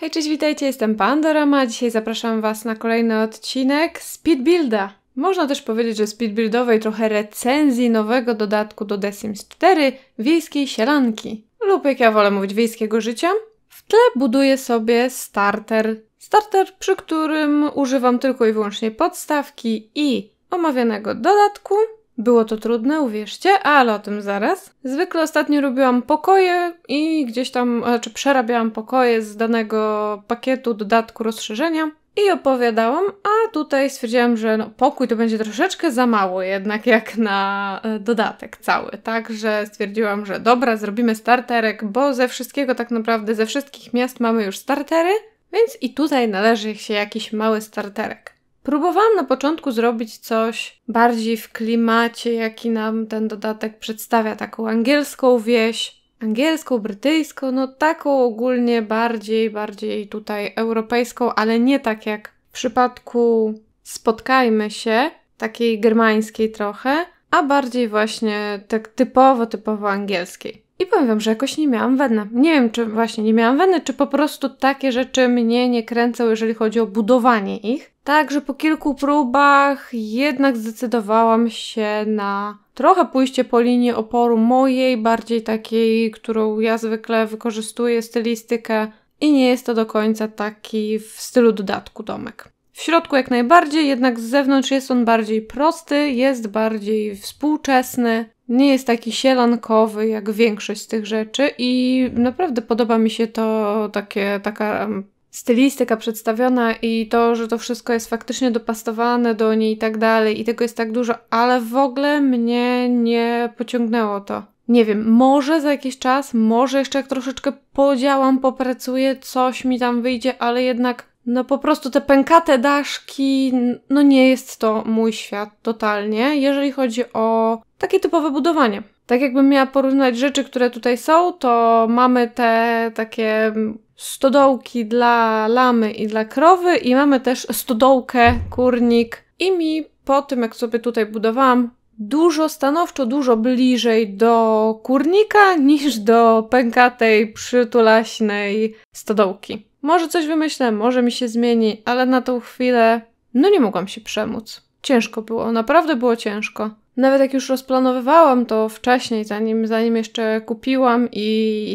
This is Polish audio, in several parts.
Hej, cześć, witajcie, jestem Pandorama. Dzisiaj zapraszam Was na kolejny odcinek Speedbuilda. Można też powiedzieć, że speedbuildowej trochę recenzji nowego dodatku do The Sims 4 wiejskiej sielanki. Lub jak ja wolę mówić, wiejskiego życia. W tle buduję sobie starter. Starter, przy którym używam tylko i wyłącznie podstawki i omawianego dodatku. Było to trudne, uwierzcie, ale o tym zaraz. Zwykle ostatnio robiłam pokoje i gdzieś tam, znaczy przerabiałam pokoje z danego pakietu, dodatku, rozszerzenia i opowiadałam, a tutaj stwierdziłam, że no, pokój to będzie troszeczkę za mało jednak jak na e, dodatek cały, także stwierdziłam, że dobra, zrobimy starterek, bo ze wszystkiego tak naprawdę, ze wszystkich miast mamy już startery, więc i tutaj należy się jakiś mały starterek. Próbowałam na początku zrobić coś bardziej w klimacie, jaki nam ten dodatek przedstawia, taką angielską wieś, angielską, brytyjską, no taką ogólnie bardziej, bardziej tutaj europejską, ale nie tak jak w przypadku Spotkajmy się, takiej germańskiej trochę, a bardziej właśnie tak typowo, typowo angielskiej. I powiem Wam, że jakoś nie miałam weny. Nie wiem, czy właśnie nie miałam weny, czy po prostu takie rzeczy mnie nie kręcą, jeżeli chodzi o budowanie ich. Także po kilku próbach jednak zdecydowałam się na trochę pójście po linii oporu mojej, bardziej takiej, którą ja zwykle wykorzystuję, stylistykę. I nie jest to do końca taki w stylu dodatku domek. W środku jak najbardziej, jednak z zewnątrz jest on bardziej prosty, jest bardziej współczesny, nie jest taki sielankowy jak większość z tych rzeczy i naprawdę podoba mi się to takie, taka stylistyka przedstawiona i to, że to wszystko jest faktycznie dopasowane do niej i tak dalej i tego jest tak dużo, ale w ogóle mnie nie pociągnęło to. Nie wiem, może za jakiś czas, może jeszcze jak troszeczkę podziałam, popracuję, coś mi tam wyjdzie, ale jednak no po prostu te pękate daszki, no nie jest to mój świat totalnie, jeżeli chodzi o takie typowe budowanie. Tak jakbym miała porównać rzeczy, które tutaj są, to mamy te takie mm, stodołki dla lamy i dla krowy i mamy też stodołkę, kurnik i mi po tym jak sobie tutaj budowałam dużo stanowczo, dużo bliżej do kurnika niż do pękatej, przytulaśnej stodołki. Może coś wymyślę, może mi się zmieni, ale na tą chwilę no nie mogłam się przemóc. Ciężko było, naprawdę było ciężko. Nawet jak już rozplanowywałam to wcześniej, zanim, zanim jeszcze kupiłam i,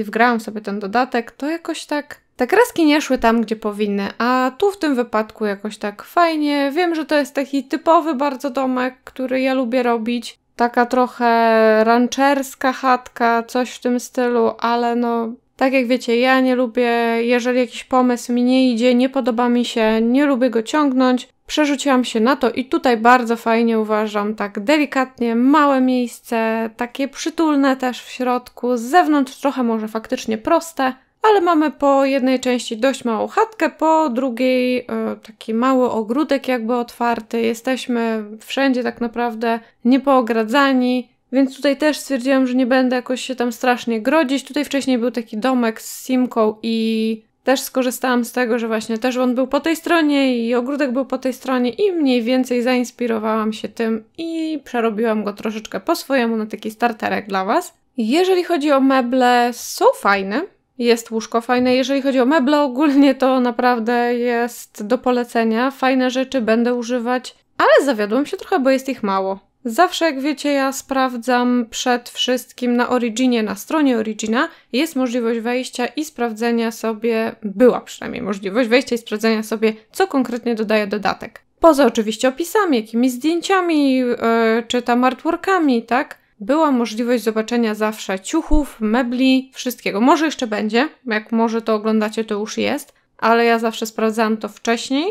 i wgrałam sobie ten dodatek, to jakoś tak te kreski nie szły tam, gdzie powinny, a tu w tym wypadku jakoś tak fajnie. Wiem, że to jest taki typowy bardzo domek, który ja lubię robić. Taka trochę rancherska chatka, coś w tym stylu, ale no tak jak wiecie, ja nie lubię, jeżeli jakiś pomysł mi nie idzie, nie podoba mi się, nie lubię go ciągnąć, przerzuciłam się na to i tutaj bardzo fajnie uważam, tak delikatnie, małe miejsce, takie przytulne też w środku, z zewnątrz trochę może faktycznie proste, ale mamy po jednej części dość małą chatkę, po drugiej e, taki mały ogródek jakby otwarty, jesteśmy wszędzie tak naprawdę niepoogradzani, więc tutaj też stwierdziłam, że nie będę jakoś się tam strasznie grodzić. Tutaj wcześniej był taki domek z simką i też skorzystałam z tego, że właśnie też on był po tej stronie i ogródek był po tej stronie i mniej więcej zainspirowałam się tym i przerobiłam go troszeczkę po swojemu na taki starterek dla Was. Jeżeli chodzi o meble, są fajne. Jest łóżko fajne. Jeżeli chodzi o meble ogólnie, to naprawdę jest do polecenia. Fajne rzeczy będę używać, ale zawiodłam się trochę, bo jest ich mało. Zawsze, jak wiecie, ja sprawdzam przed wszystkim na Originie, na stronie Origina jest możliwość wejścia i sprawdzenia sobie, była przynajmniej możliwość wejścia i sprawdzenia sobie, co konkretnie dodaje dodatek. Poza oczywiście opisami, jakimiś zdjęciami yy, czy tam artworkami, tak? Była możliwość zobaczenia zawsze ciuchów, mebli, wszystkiego. Może jeszcze będzie, jak może to oglądacie, to już jest, ale ja zawsze sprawdzałam to wcześniej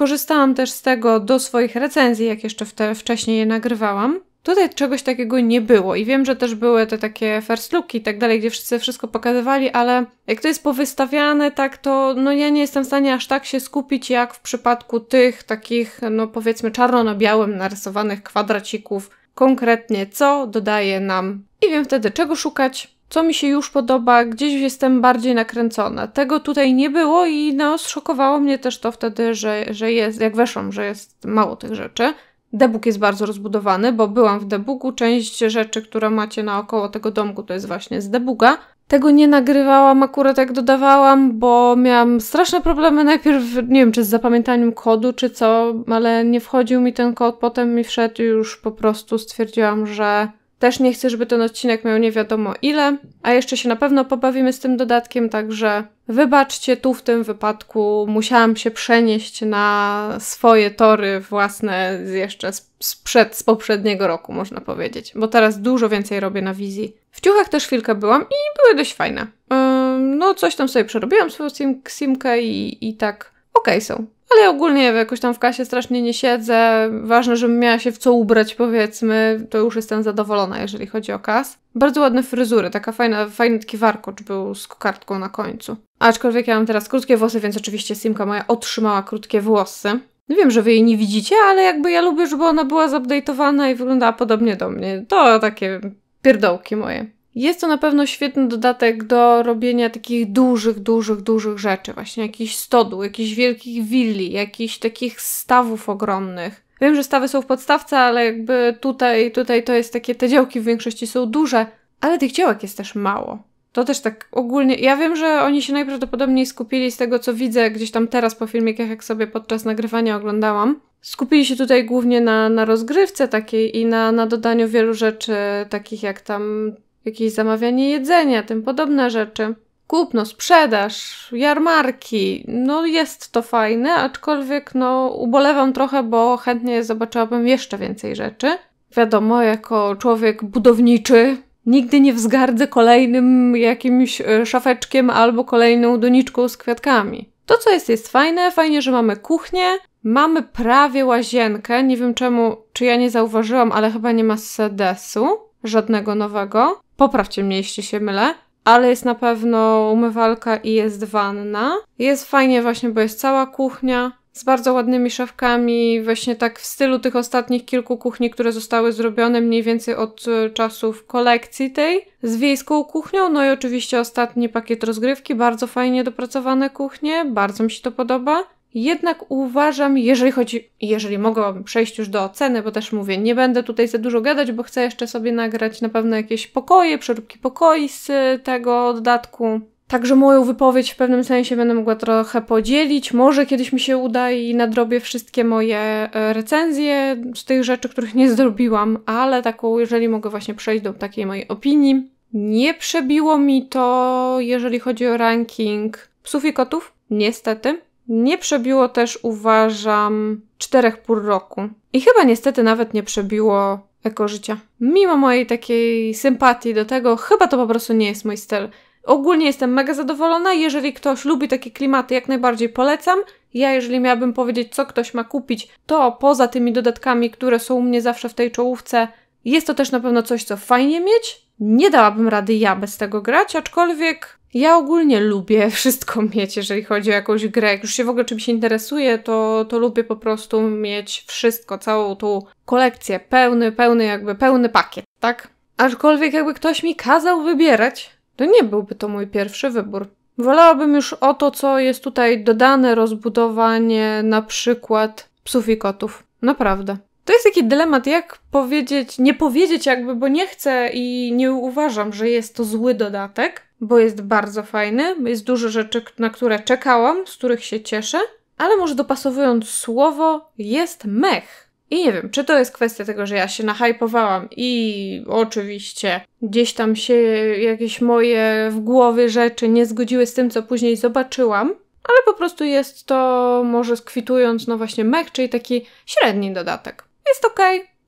Korzystałam też z tego do swoich recenzji, jak jeszcze wcześniej je nagrywałam. Tutaj czegoś takiego nie było i wiem, że też były te takie first looki i tak dalej, gdzie wszyscy wszystko pokazywali, ale jak to jest powystawiane tak, to no ja nie jestem w stanie aż tak się skupić jak w przypadku tych takich, no powiedzmy czarno na białym narysowanych kwadracików, konkretnie co dodaje nam i wiem wtedy czego szukać, co mi się już podoba, gdzieś jestem bardziej nakręcona. Tego tutaj nie było i no, zszokowało mnie też to wtedy, że, że jest, jak weszłam, że jest mało tych rzeczy. Debug jest bardzo rozbudowany, bo byłam w debugu. Część rzeczy, które macie naokoło tego domku, to jest właśnie z debuga. Tego nie nagrywałam akurat jak dodawałam, bo miałam straszne problemy najpierw, nie wiem czy z zapamiętaniem kodu czy co, ale nie wchodził mi ten kod, potem mi wszedł i już po prostu stwierdziłam, że też nie chcę, żeby ten odcinek miał nie wiadomo ile, a jeszcze się na pewno pobawimy z tym dodatkiem, także wybaczcie, tu w tym wypadku musiałam się przenieść na swoje tory własne jeszcze sprzed, z poprzedniego roku, można powiedzieć, bo teraz dużo więcej robię na wizji. W ciuchach też chwilkę byłam i były dość fajne. Ym, no, coś tam sobie przerobiłam swoją sim simkę i, i tak okej okay są. Ale ogólnie jakoś tam w kasie strasznie nie siedzę. Ważne, żebym miała się w co ubrać, powiedzmy. To już jestem zadowolona, jeżeli chodzi o kas. Bardzo ładne fryzury, taka fajna, fajny taki warkocz był z kokardką na końcu. Aczkolwiek ja mam teraz krótkie włosy, więc oczywiście Simka moja otrzymała krótkie włosy. No wiem, że wy jej nie widzicie, ale jakby ja lubię, żeby ona była zupdate'owana i wyglądała podobnie do mnie. To takie pierdołki moje. Jest to na pewno świetny dodatek do robienia takich dużych, dużych, dużych rzeczy, właśnie jakichś stodół, jakichś wielkich willi, jakichś takich stawów ogromnych. Wiem, że stawy są w podstawce, ale jakby tutaj, tutaj to jest takie, te działki w większości są duże, ale tych działek jest też mało. To też tak ogólnie. Ja wiem, że oni się najprawdopodobniej skupili z tego, co widzę gdzieś tam teraz po filmikach, jak sobie podczas nagrywania oglądałam. Skupili się tutaj głównie na, na rozgrywce takiej i na, na dodaniu wielu rzeczy, takich jak tam jakieś zamawianie jedzenia, tym podobne rzeczy. Kupno, sprzedaż, jarmarki. No jest to fajne, aczkolwiek no ubolewam trochę, bo chętnie zobaczyłabym jeszcze więcej rzeczy. Wiadomo, jako człowiek budowniczy, nigdy nie wzgardzę kolejnym jakimś e, szafeczkiem albo kolejną doniczką z kwiatkami. To, co jest, jest fajne. Fajnie, że mamy kuchnię, mamy prawie łazienkę. Nie wiem czemu, czy ja nie zauważyłam, ale chyba nie ma sedesu żadnego nowego poprawcie mnie, jeśli się mylę, ale jest na pewno umywalka i jest wanna. Jest fajnie właśnie, bo jest cała kuchnia z bardzo ładnymi szafkami, właśnie tak w stylu tych ostatnich kilku kuchni, które zostały zrobione mniej więcej od e, czasów kolekcji tej, z wiejską kuchnią, no i oczywiście ostatni pakiet rozgrywki, bardzo fajnie dopracowane kuchnie, bardzo mi się to podoba. Jednak uważam, jeżeli chodzi, jeżeli mogłabym przejść już do oceny, bo też mówię, nie będę tutaj za dużo gadać, bo chcę jeszcze sobie nagrać na pewno jakieś pokoje, przeróbki pokoi z tego dodatku. Także moją wypowiedź w pewnym sensie będę mogła trochę podzielić. Może kiedyś mi się uda i nadrobię wszystkie moje e, recenzje z tych rzeczy, których nie zrobiłam, ale taką, jeżeli mogę właśnie przejść do takiej mojej opinii. Nie przebiło mi to, jeżeli chodzi o ranking psów i kotów, niestety. Nie przebiło też, uważam, czterech pór roku. I chyba niestety nawet nie przebiło ekożycia. Mimo mojej takiej sympatii do tego, chyba to po prostu nie jest mój styl. Ogólnie jestem mega zadowolona. Jeżeli ktoś lubi takie klimaty, jak najbardziej polecam. Ja, jeżeli miałabym powiedzieć, co ktoś ma kupić, to poza tymi dodatkami, które są u mnie zawsze w tej czołówce, jest to też na pewno coś, co fajnie mieć. Nie dałabym rady ja bez tego grać, aczkolwiek ja ogólnie lubię wszystko mieć, jeżeli chodzi o jakąś grę. Jak już się w ogóle czymś interesuję, to, to lubię po prostu mieć wszystko, całą tą kolekcję, pełny, pełny jakby, pełny pakiet, tak? Aczkolwiek jakby ktoś mi kazał wybierać, to nie byłby to mój pierwszy wybór. Wolałabym już o to, co jest tutaj dodane, rozbudowanie na przykład psów i kotów. Naprawdę. To jest taki dylemat, jak powiedzieć, nie powiedzieć jakby, bo nie chcę i nie uważam, że jest to zły dodatek, bo jest bardzo fajny. Jest dużo rzeczy, na które czekałam, z których się cieszę, ale może dopasowując słowo, jest mech. I nie wiem, czy to jest kwestia tego, że ja się nahypowałam i oczywiście gdzieś tam się jakieś moje w głowie rzeczy nie zgodziły z tym, co później zobaczyłam, ale po prostu jest to, może skwitując, no właśnie mech, czyli taki średni dodatek. Jest ok,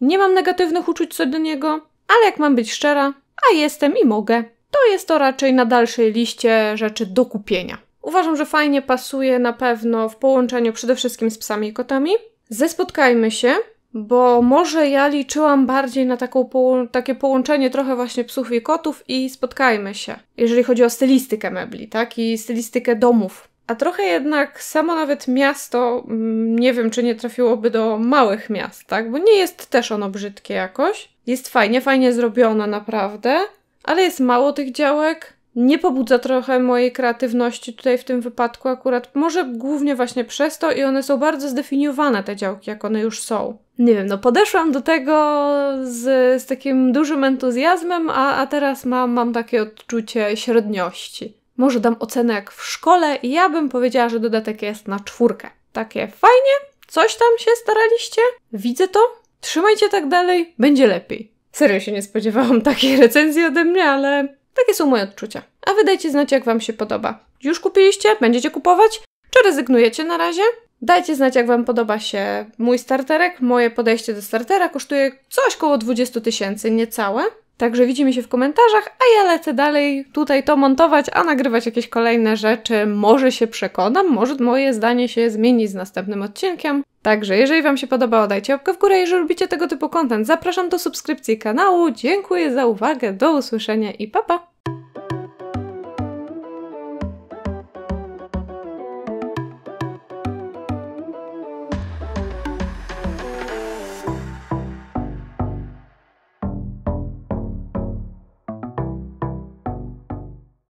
nie mam negatywnych uczuć co do niego, ale jak mam być szczera, a jestem i mogę, to jest to raczej na dalszej liście rzeczy do kupienia. Uważam, że fajnie pasuje na pewno w połączeniu przede wszystkim z psami i kotami. Zespotkajmy się, bo może ja liczyłam bardziej na poł takie połączenie trochę właśnie psów i kotów i spotkajmy się, jeżeli chodzi o stylistykę mebli, tak? I stylistykę domów. A trochę jednak samo nawet miasto, mm, nie wiem czy nie trafiłoby do małych miast, tak? Bo nie jest też ono brzydkie jakoś. Jest fajnie, fajnie zrobione naprawdę ale jest mało tych działek. Nie pobudza trochę mojej kreatywności tutaj w tym wypadku akurat. Może głównie właśnie przez to i one są bardzo zdefiniowane, te działki, jak one już są. Nie wiem, no podeszłam do tego z, z takim dużym entuzjazmem, a, a teraz mam, mam takie odczucie średniości. Może dam ocenę jak w szkole i ja bym powiedziała, że dodatek jest na czwórkę. Takie fajnie, coś tam się staraliście, widzę to, trzymajcie tak dalej, będzie lepiej. Serio się nie spodziewałam takiej recenzji ode mnie, ale takie są moje odczucia. A wy dajcie znać, jak Wam się podoba. Już kupiliście? Będziecie kupować? Czy rezygnujecie na razie? Dajcie znać, jak Wam podoba się mój starterek. Moje podejście do startera kosztuje coś koło 20 tysięcy, niecałe. Także widzimy się w komentarzach, a ja lecę dalej tutaj to montować, a nagrywać jakieś kolejne rzeczy. Może się przekonam, może moje zdanie się zmieni z następnym odcinkiem. Także jeżeli Wam się podobało, dajcie łapkę w górę. Jeżeli lubicie tego typu content, zapraszam do subskrypcji kanału. Dziękuję za uwagę, do usłyszenia i pa pa!